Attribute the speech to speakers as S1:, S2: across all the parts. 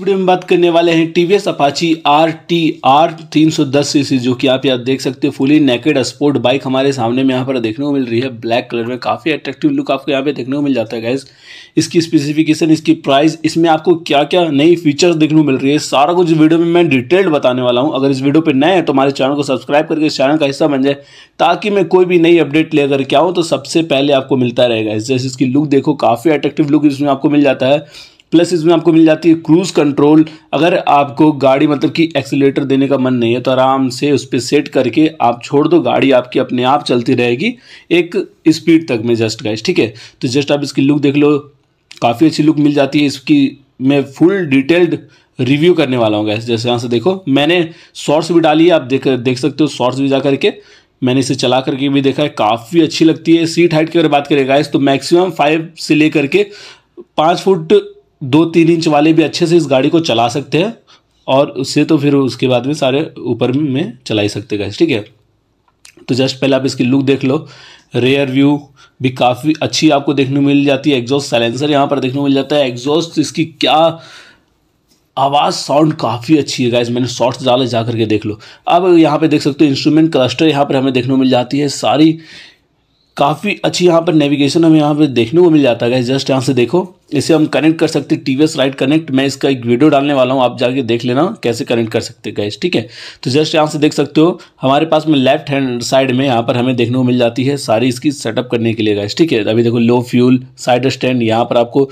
S1: video में बात करने वाले हैं TVS Apache R T R तीन सौ दस सीसी जो कि आप यहाँ देख सकते हो फुली नेकेड स्पोर्ट बाइक हमारे सामने में यहाँ पर देखने को मिल रही है ब्लैक कलर में काफ़ी अट्रैक्टिव लुक आपको यहाँ पे देखने को मिल जाता है गैस इसकी स्पेसिफिकेशन इसकी प्राइस इसमें आपको क्या क्या नई फीचर्स देखने को मिल रही है सारा कुछ वीडियो में मैं डिटेल्ड बताने वाला हूँ अगर इस वीडियो पर नए हैं तो हमारे चैनल को सब्सक्राइब करके इस चैनल का हिस्सा बन जाए ताकि मैं कोई भी नई अपडेट ले के आऊँ तो सबसे पहले आपको मिलता रहेगा जैसे इसकी लुक देखो काफ़ी अट्रैक्टिव लुक इसमें आपको मिल जाता है प्लस इसमें आपको मिल जाती है क्रूज़ कंट्रोल अगर आपको गाड़ी मतलब कि एक्सीटर देने का मन नहीं है तो आराम से उस पर सेट करके आप छोड़ दो गाड़ी आपकी अपने आप चलती रहेगी एक स्पीड तक में जस्ट गाइस ठीक है तो जस्ट आप इसकी लुक देख लो काफ़ी अच्छी लुक मिल जाती है इसकी मैं फुल डिटेल्ड रिव्यू करने वाला हूँ गैस जैसे यहाँ से देखो मैंने शॉर्ट्स भी डाली है आप देख देख सकते हो शॉर्ट्स भी जा करके मैंने इसे चला करके भी देखा है काफ़ी अच्छी लगती है सीट हाइट की अगर बात करें गैस तो मैक्सिमम फाइव से लेकर के पाँच फुट दो तीन इंच वाले भी अच्छे से इस गाड़ी को चला सकते हैं और उससे तो फिर उसके बाद में सारे ऊपर में चला ही सकते गए ठीक है तो जस्ट पहले आप इसकी लुक देख लो रेयर व्यू भी काफ़ी अच्छी आपको देखने मिल जाती है एग्जॉस्ट साइलेंसर यहाँ पर देखने मिल जाता है एग्जॉस्ट इसकी क्या आवाज़ साउंड काफ़ी अच्छी है गाइज मैंने शॉर्ट्स डाले जा करके देख लो अब यहाँ पे देख सकते हो इंस्ट्रूमेंट क्लस्टर यहाँ पर हमें देखने को मिल जाती है सारी काफ़ी अच्छी यहाँ पर नेविगेशन हमें यहाँ पर देखने को मिल जाता है गाइज जस्ट यहाँ से देखो इसे हम कनेक्ट कर सकते हैं टी वी राइट कनेक्ट मैं इसका एक वीडियो डालने वाला हूँ आप जाके देख लेना कैसे कनेक्ट कर सकते हैं गैस ठीक है तो जस्ट यहाँ से देख सकते हो हमारे पास में लेफ्ट हैंड साइड में यहाँ पर हमें देखने को मिल जाती है सारी इसकी सेटअप करने के लिए गैस ठीक है अभी देखो लो फ्यूल साइड स्टैंड यहाँ पर आपको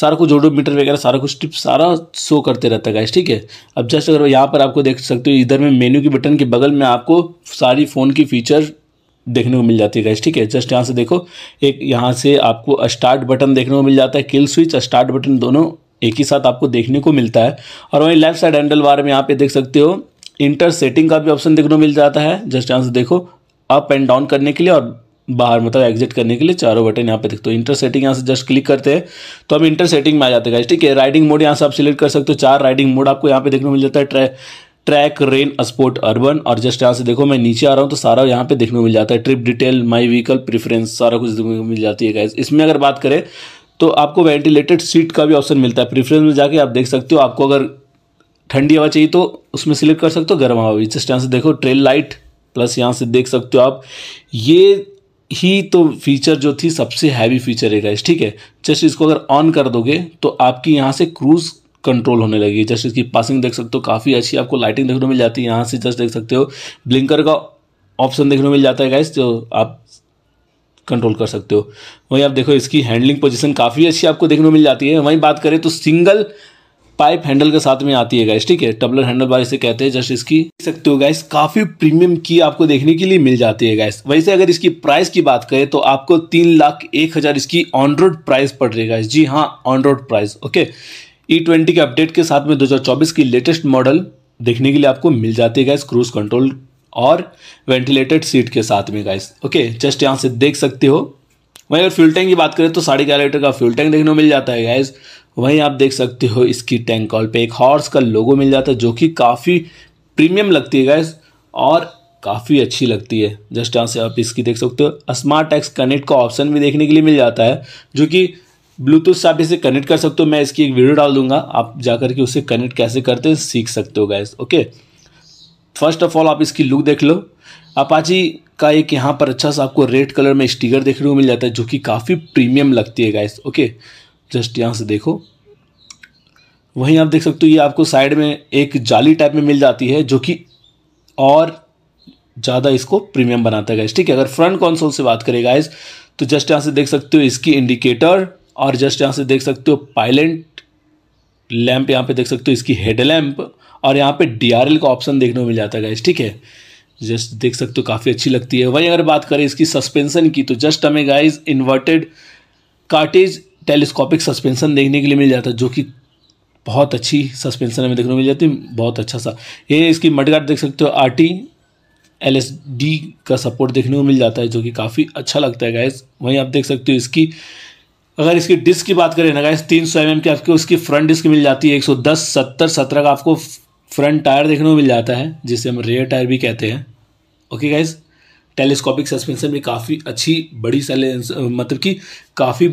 S1: सारा कुछ जोडो मीटर वगैरह सारा कुछ टिप सारा शो करते रहता है गैस ठीक है अब जस्ट अगर यहाँ पर आपको देख सकते हो इधर में मेन्यू के बटन के बगल में आपको सारी फ़ोन की फीचर देखने को मिल जाती है गैस ठीक है जस्ट यहाँ से देखो एक यहाँ से आपको स्टार्ट बटन देखने को मिल जाता है किल स्विच स्टार्ट बटन दोनों एक ही साथ आपको देखने को मिलता है और वहीं लेफ्ट साइड हैंडल बार में यहाँ पे देख सकते हो इंटर सेटिंग का भी ऑप्शन देखने को मिल जाता है जस्ट यहाँ से देखो अप एंड डाउन करने के लिए और बाहर मतलब एग्जिट करने के लिए चारों बटन यहाँ पे देखते हो इंटर सेटिंग यहाँ से जस्ट क्लिक करते हैं तो हम इंटर सेटिंग में आ जाते हैं ठीक है राइडिंग मोड यहाँ से आप सिलेक्ट कर सकते हो चार राइडिंग मोड आपको यहाँ पे देखने को मिल जाता है ट्रे ट्रैक रेन स्पोर्ट अर्बन और जस्ट यहाँ से देखो मैं नीचे आ रहा हूँ तो सारा यहाँ पे देखने को मिल जाता है trip detail my vehicle preference सारा कुछ देखने को मिल जाती है गाइज इसमें अगर बात करें तो आपको वेंटिलेटेड सीट का भी ऑप्शन मिलता है प्रेफरेंस में जाके आप देख सकते हो आपको अगर ठंडी हवा चाहिए तो उसमें सिलेक्ट कर सकते हो गर्म हवा भी जस्ट यहाँ से देखो ट्रेल लाइट प्लस यहाँ से देख सकते हो आप ये ही तो फीचर जो थी सबसे हैवी फीचर है गाइज ठीक है जस्ट इसको अगर ऑन कर दोगे तो आपकी यहाँ से क्रूज़ कंट्रोल होने लगी जस्ट इसकी पासिंग देख सकते हो काफ़ी अच्छी आपको लाइटिंग देखने को मिल जाती है यहाँ से जस्ट देख सकते हो ब्लिंकर का ऑप्शन देखने को मिल जाता है गाइस जो आप कंट्रोल कर सकते हो वहीं आप देखो इसकी हैंडलिंग पोजीशन काफ़ी अच्छी आपको देखने को मिल जाती है वहीं बात करें तो सिंगल पाइप हैंडल के साथ में आती है गाइस ठीक है टबलर हैंडल बार इसे कहते हैं जस्ट इसकी देख सकते हो गाइस काफ़ी प्रीमियम की आपको देखने के लिए मिल जाती है गाइस वैसे अगर इसकी प्राइस की बात करें तो आपको तीन लाख एक हज़ार इसकी ऑन रोड प्राइस पड़ रही है गाइस जी हाँ on road price okay E twenty के अपडेट के साथ में 2024 की लेटेस्ट मॉडल देखने के लिए आपको मिल जाती है इस क्रूज कंट्रोल और वेंटिलेटेड सीट के साथ में गाइस ओके जस्ट यहाँ से देख सकते हो वहीं अगर फ्यूल टैंक की बात करें तो साढ़े ग्यारह लीटर का फ्यूल टैंक देखने को मिल जाता है गाइस वहीं आप देख सकते हो इसकी टैंक कॉल पे एक हॉर्स का लोगो मिल जाता है जो कि काफ़ी प्रीमियम लगती है गाइस और काफ़ी अच्छी लगती है जस्ट यहाँ से आप इसकी देख सकते हो स्मार्ट टैक्स कनेक्ट का ऑप्शन भी देखने के लिए मिल जाता है जो कि ब्लूटूथ से आप इसे कनेक्ट कर सकते हो मैं इसकी एक वीडियो डाल दूंगा आप जा के उसे कनेक्ट कैसे करते हैं सीख सकते हो guys okay first of all आप इसकी लुक देख लो अपाची का एक यहाँ पर अच्छा सा आपको रेड कलर में स्टिकर देखने को मिल जाता है जो कि काफ़ी प्रीमियम लगती है गैस ओके जस्ट यहाँ से देखो वहीं आप देख सकते हो ये आपको साइड में एक जाली टाइप में मिल जाती है जो कि और ज़्यादा इसको प्रीमियम बनाता है गैस ठीक है अगर फ्रंट कॉन्सोल से बात करें गैस तो जस्ट यहाँ से देख सकते हो इसकी इंडिकेटर और जस्ट यहाँ से देख सकते हो पायलेंट लैंप यहाँ पे देख सकते हो इसकी हेड लैंप और यहाँ पे डी का ऑप्शन देखने को मिल जाता है गाइज ठीक है जस्ट देख सकते हो काफ़ी अच्छी लगती है वहीं अगर बात करें इसकी सस्पेंसन की तो जस्ट हमें guys inverted cartridge telescopic suspension देखने के लिए मिल जाता है जो कि बहुत अच्छी सस्पेंसन हमें देखने को मिल जाती है बहुत अच्छा सा ये इसकी मडगार्ड देख सकते हो R T L S D का सपोर्ट देखने को मिल जाता है जो कि काफ़ी अच्छा लगता है गैस वहीं आप देख सकते हो इसकी अगर इसकी डिस्क की बात करें ना गाइस तीन सौ एम की आपको उसकी फ्रंट डिस्क मिल जाती है एक सौ दस सत्तर सत्रह का आपको फ्रंट टायर देखने को मिल जाता है जिसे हम रेयर टायर भी कहते हैं ओके गाइस टेलीस्कोपिक सस्पेंशन भी काफ़ी अच्छी बड़ी साइलेंस मतलब कि काफ़ी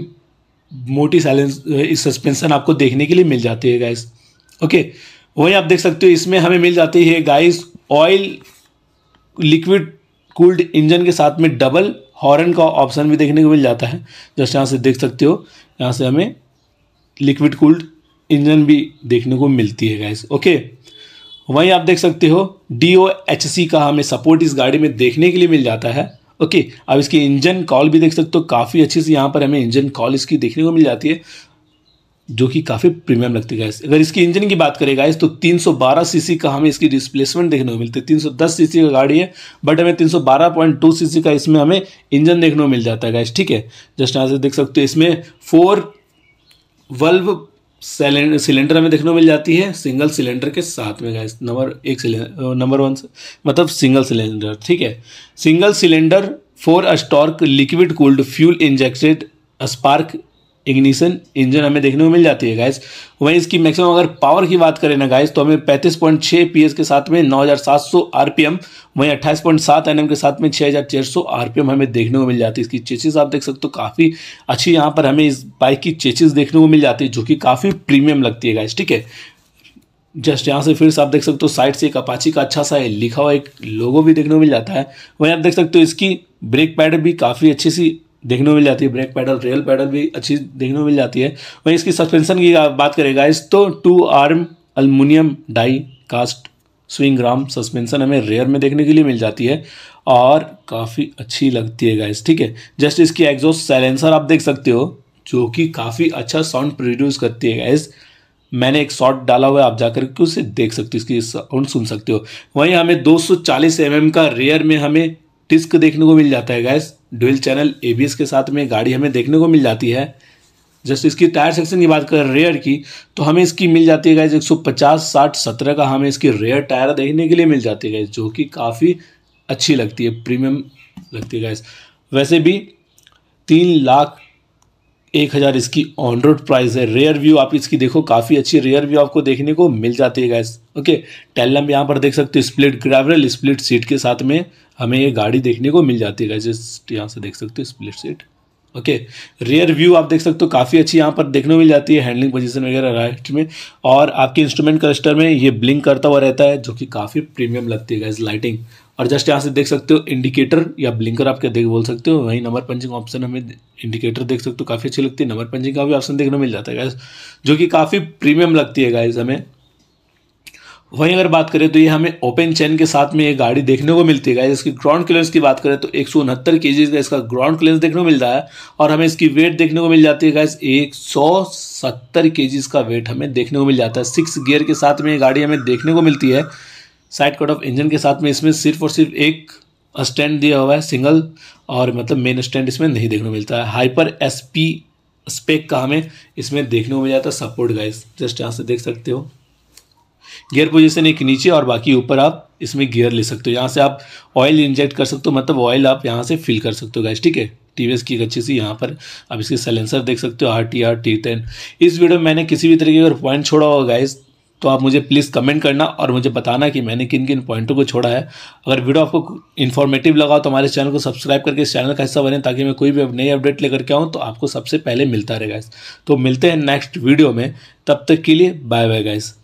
S1: मोटी साइलेंस इस सस्पेंशन आपको देखने के लिए मिल जाती है गाइस ओके वही आप देख सकते हो इसमें हमें मिल जाती है guys oil liquid cooled engine के साथ में डबल हॉर्न का ऑप्शन भी देखने को मिल जाता है जैसे यहाँ से देख सकते हो यहाँ से हमें लिक्विड कूल्ड इंजन भी देखने को मिलती है गैस ओके वहीं आप देख सकते हो डी ओ एच सी का हमें सपोर्ट इस गाड़ी में देखने के लिए मिल जाता है ओके अब इसकी इंजन कॉल भी देख सकते हो काफ़ी अच्छी सी यहाँ पर हमें इंजन कॉल इसकी देखने को मिल जाती है जो कि काफ़ी प्रीमियम लगती है अगर इसकी इंजन की बात करें गाइस तो 312 सीसी का हमें इसकी डिस्प्लेसमेंट देखने को मिलती है 310 सीसी का गाड़ी है बट हमें 312.2 सीसी का इसमें हमें इंजन देखने को मिल जाता है गाइस ठीक है जस्ट यहाँ से देख सकते हो इसमें फोर वल्व सिलेंडर हमें देखने को मिल जाती है सिंगल सिलेंडर के साथ में गैस नंबर एक नंबर वन मतलब सिंगल सिलेंडर ठीक है single cylinder four stroke liquid cooled fuel injected spark ignition engine हमें देखने को मिल जाती है गाइस वहीं इसकी मैक्सिमम अगर पावर की बात करें ना गाइस तो हमें 35.6 पॉइंट के साथ में 9700 आरपीएम वहीं 28.7 एनएम के साथ में 6400 आरपीएम हमें देखने को मिल जाती है इसकी चेचिस आप देख सकते हो काफ़ी अच्छी यहाँ पर हमें इस बाइक की चेचिस देखने को मिल जाती है जो कि काफ़ी प्रीमियम लगती है गाइस ठीक है जस्ट यहाँ से फिर से आप देख सकते हो साइड से एक अपाची का अच्छा सा लिखा हुआ एक लोगो भी देखने को मिल जाता है वहीं आप देख सकते हो इसकी ब्रेक पैड भी काफ़ी अच्छी सी देखने को मिल जाती है ब्रेक पैडल रेल पैडल भी अच्छी देखने को मिल जाती है वहीं इसकी सस्पेंशन की बात करें गाइस तो two arm aluminium die cast swing arm suspension हमें रेयर में देखने के लिए मिल जाती है और काफ़ी अच्छी लगती है गाइस ठीक है जस्ट इसकी एग्जॉस्ट साइलेंसर आप देख सकते हो जो कि काफ़ी अच्छा साउंड प्रोड्यूस करती है गाइस मैंने एक शॉट डाला हुआ है आप जाकर के उसे देख सकते हो इसकी साउंड सुन सकते हो वहीं हमें 240 सौ mm का रेयर में हमें डिस्क देखने को मिल जाता है गैस डुअल चैनल ए के साथ में गाड़ी हमें देखने को मिल जाती है जस्ट इसकी टायर सेक्शन की बात कर रेयर की तो हमें इसकी मिल जाती है एक सौ पचास साठ सत्रह का हमें इसकी रेयर टायर देखने के लिए मिल जाती है जो कि काफ़ी अच्छी लगती है प्रीमियम लगती है गैस वैसे भी तीन लाख एक हज़ार इसकी ऑन रोड प्राइस है रेयर व्यू आप इसकी देखो काफ़ी अच्छी रेयर व्यू आपको देखने को मिल जाती है गैस ओके नंबर यहाँ पर देख सकते हो स्प्लिट ग्रेवरल स्प्लिट सीट के साथ में हमें ये गाड़ी देखने को मिल जाती है गैस यहाँ से देख सकते हो split seat okay rear view आप देख सकते हो काफ़ी अच्छी यहाँ पर देखने को मिल जाती है हैंडलिंग पोजिशन वगैरह राइट में और आपके इंस्ट्रूमेंट क्लस्टर में ये ब्लिंक करता हुआ रहता है जो कि काफ़ी प्रीमियम लगती है गैस लाइटिंग और जस्ट यहाँ से देख सकते हो इंडिकेटर या ब्लिंकर आप क्या देख बोल सकते हो वहीं नंबर पंचिंग ऑप्शन हमें इंडिकेटर देख सकते हो काफ़ी अच्छी लगती है नंबर पंचिंग का भी ऑप्शन देखने मिल जाता है गैस जो कि काफ़ी प्रीमियम लगती है गाइज़ हमें वहीं अगर बात करें तो ये हमें ओपन चैन के साथ में ये गाड़ी देखने को मिलती है इसकी ग्राउंड क्लियरेंस की बात करें तो एक सौ उनहत्तर के जी का इसका ग्राउंड क्लियरेंस देखने को मिलता है और हमें इसकी वेट देखने को मिल जाती है गाइस एक सौ सत्तर के का वेट हमें देखने को मिल जाता है सिक्स गियर के साथ में ये गाड़ी हमें देखने को मिलती है साइड कट ऑफ इंजन के साथ में इसमें सिर्फ और सिर्फ एक स्टैंड दिया हुआ है सिंगल और मतलब मेन स्टैंड इसमें नहीं देखने को मिलता है हाइपर एस पी स्पेक का हमें इसमें देखने को मिल जाता है सपोर्ट गाइस जस्ट यहाँ से देख सकते हो गियर पोजीशन एक नीचे और बाकी ऊपर आप इसमें गियर ले सकते हो यहाँ से आप ऑयल इंजेक्ट कर सकते हो मतलब ऑयल आप यहाँ से फिल कर सकते हो गाइस ठीक है टीवीएस की एक अच्छी सी यहाँ पर आप इसके सैलेंसर देख सकते हो R T R T ten इस वीडियो में मैंने किसी भी तरीके का पॉइंट छोड़ा होगा गाइस तो आप मुझे प्लीज़ कमेंट करना और मुझे बताना कि मैंने किन किन पॉइंटों को छोड़ा है अगर वीडियो आपको इन्फॉर्मेटिव लगा तो हमारे चैनल को सब्सक्राइब करके इस चैनल का हिस्सा बने ताकि मैं कोई भी नई अपडेट लेकर के आऊँ तो आपको सबसे पहले मिलता रहेगा तो मिलते हैं नेक्स्ट वीडियो में तब तक के लिए बाय बाय गाइज़